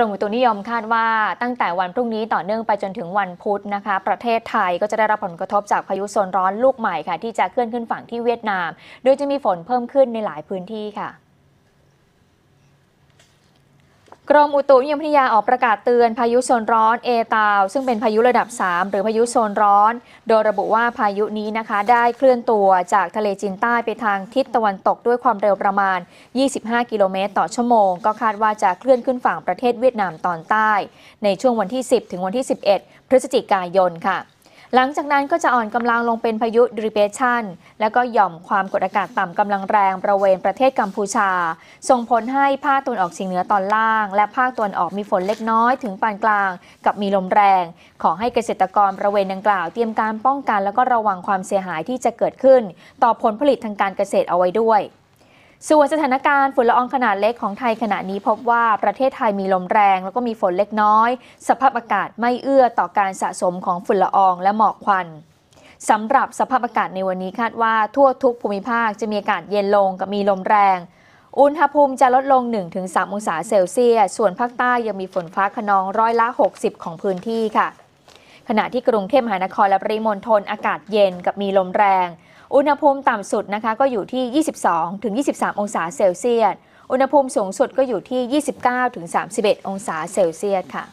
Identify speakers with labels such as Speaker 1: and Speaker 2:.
Speaker 1: รมอุตุนิยมคาดว่าตั้งแต่วันพรุ่งนี้ต่อเนื่องไปจนถึงวันพุธนะคะ ประเทศไทยก็จะได้รับผลกระทบจากพายุโซนร้อนลูกใหม่ค่ะ ที่จะเคลื่อนขึ้นฝั่งที่เวียดนาม โดยจะมีฝนเพิ่มขึ้นในหลายพื้นที่ค่ะกรมอุตุนิยมวิทยาออกประกาศเตือนพายุโซนร้อน เอตาวซึ่งเป็นพายุระดับ 3 หรือพายุโซนร้อน โดยระบุว่าพายุนี้นะคะได้เคลื่อนตัวจากทะเลจีนใต้ไปทางทิศตะวันตกด้วยความเร็วประมาณ 25 กิโลเมตรต่อชั่วโมง ก็คาดว่าจะเคลื่อนขึ้นฝั่งประเทศเวียดนามตอนใต้ในช่วงวันที่ 10 ถึงวันที่ 11 พฤศจิกายนค่ะหลังจากนั้นก็จะอ่อนกำลังลงเป็นพายุดิเรชันและก็หย่อมความกดอากาศต่ำกำลังแรงบริเวณประเทศกัมพูชา ส่งผลให้ภาคตะวันออกเฉียงเหนือตอนล่าง และภาคตะวันออกมีฝนเล็กน้อยถึงปานกลางกับมีลมแรง ขอให้เกษตรกรบริเวณดังกล่าวเตรียมการป้องกัน และก็ระวังความเสียหายที่จะเกิดขึ้น ต่อผลผลิตทางการเกษตรเอาไว้ด้วยส่วนสถานการณ์ฝุ่นละอองขนาดเล็กของไทยขณะนี้พบว่าประเทศไทยมีลมแรงแล้วก็มีฝนเล็กน้อย สภาพอากาศไม่เอื้อต่อการสะสมของฝุ่นละอองและหมอกควันสำหรับสภาพอากาศในวันนี้คาดว่าทั่วทุกภูมิภาคจะมีอากาศเย็นลงกับมีลมแรง อุณหภูมิจะลดลง 1-3องศาเซลเซียสส่วนภาคใต้ยังมีฝนฟ้าขนองร้อยละ 60 ของพื้นที่ค่ะ ขณะที่กรุงเทพมหานครและปริมณฑลอากาศเย็นกับมีลมแรงอุณหภูมิต่ำสุดนะคะก็อยู่ที่ 22-23 องศาเซลเซียส อุณหภูมิสูงสุดก็อยู่ที่ 29-31 องศาเซลเซียสค่ะ